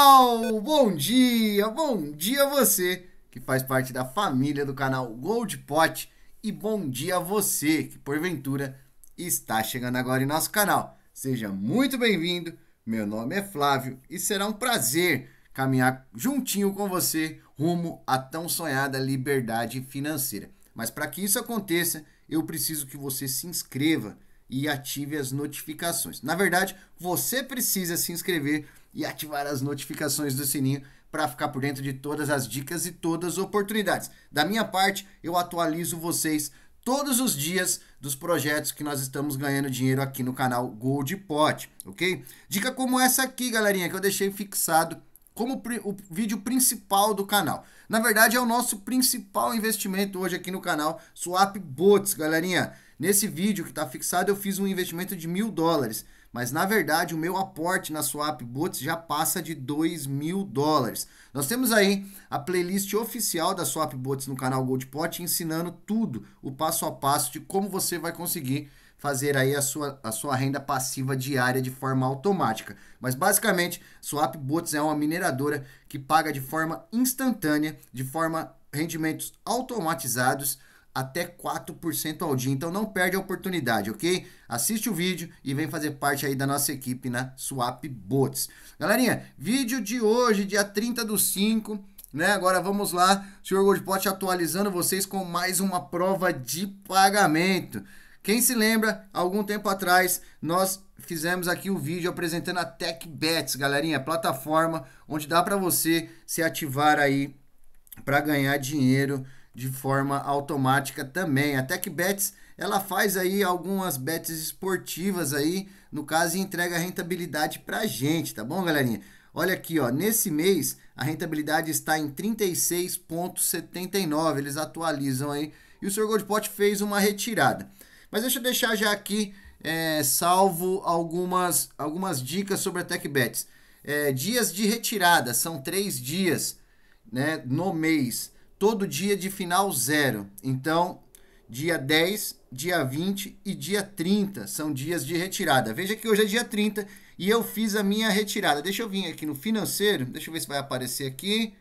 Bom dia, bom dia você que faz parte da família do canal Gold Pot e bom dia você que porventura está chegando agora em nosso canal. Seja muito bem-vindo. Meu nome é Flávio e será um prazer caminhar juntinho com você rumo à tão sonhada liberdade financeira. Mas para que isso aconteça, eu preciso que você se inscreva e ative as notificações. Na verdade, você precisa se inscrever e ativar as notificações do sininho para ficar por dentro de todas as dicas e todas as oportunidades. Da minha parte, eu atualizo vocês todos os dias dos projetos que nós estamos ganhando dinheiro aqui no canal Gold Pot, ok? Dica como essa aqui, galerinha, que eu deixei fixado como o vídeo principal do canal. Na verdade, é o nosso principal investimento hoje aqui no canal, Swap Bots, galerinha. Nesse vídeo que está fixado, eu fiz um investimento de mil dólares. Mas na verdade, o meu aporte na Swap Boots já passa de 2 mil dólares. Nós temos aí a playlist oficial da Swap Boots no canal Gold Pot ensinando tudo, o passo a passo de como você vai conseguir fazer aí a sua, a sua renda passiva diária de forma automática. Mas basicamente, Swap Bots é uma mineradora que paga de forma instantânea, de forma rendimentos automatizados até 4% ao dia. Então não perde a oportunidade, ok? Assiste o vídeo e vem fazer parte aí da nossa equipe na Swap Bots. Galerinha, vídeo de hoje, dia 30 do 5, né? Agora vamos lá, senhor Goldpot atualizando vocês com mais uma prova de pagamento. Quem se lembra, algum tempo atrás, nós fizemos aqui um vídeo apresentando a TechBets, galerinha, plataforma onde dá para você se ativar aí para ganhar dinheiro de forma automática também. A TechBets, ela faz aí algumas bets esportivas aí, no caso, e entrega rentabilidade a gente, tá bom, galerinha? Olha aqui, ó, nesse mês a rentabilidade está em 36.79, eles atualizam aí, e o Sr. Goldpot fez uma retirada. Mas deixa eu deixar já aqui é, salvo algumas, algumas dicas sobre a TechBets. É, dias de retirada, são três dias né, no mês todo dia de final zero. Então, dia 10, dia 20 e dia 30 são dias de retirada. Veja que hoje é dia 30 e eu fiz a minha retirada. Deixa eu vir aqui no financeiro, deixa eu ver se vai aparecer aqui.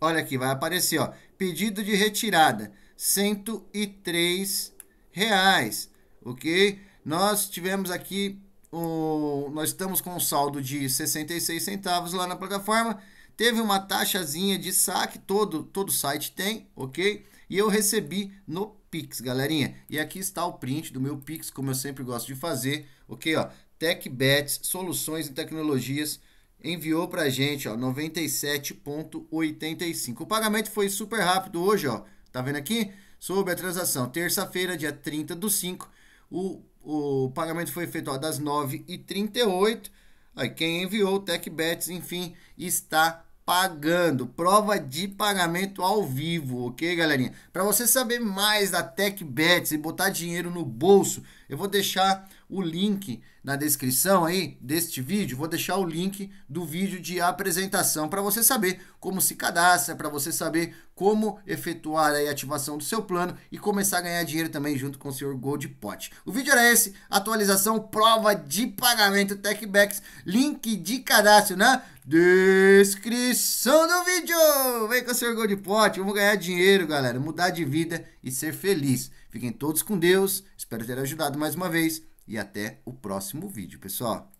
Olha aqui, vai aparecer, ó, pedido de retirada, 103 reais, ok? Nós tivemos aqui, o, nós estamos com um saldo de 66 centavos lá na plataforma, Teve uma taxazinha de saque, todo, todo site tem, ok? E eu recebi no Pix, galerinha. E aqui está o print do meu Pix, como eu sempre gosto de fazer, ok? Ó, TechBets, soluções e tecnologias, enviou a gente, ó, 97.85. O pagamento foi super rápido hoje, ó. Tá vendo aqui? Sobre a transação, terça-feira, dia 30 do 5, o, o pagamento foi feito ó, das 9h38 Aí, quem enviou o TechBets, enfim, está pagando. Prova de pagamento ao vivo, ok, galerinha? Para você saber mais da TechBets e botar dinheiro no bolso eu vou deixar o link na descrição aí deste vídeo, vou deixar o link do vídeo de apresentação para você saber como se cadastra, para você saber como efetuar a ativação do seu plano e começar a ganhar dinheiro também junto com o seu Gold O vídeo era esse, atualização, prova de pagamento TechBacks, link de cadastro na descrição do vídeo. Vem com o seu Gold Pot, vamos ganhar dinheiro, galera, mudar de vida e ser feliz. Fiquem todos com Deus, espero ter ajudado mais uma vez e até o próximo vídeo, pessoal.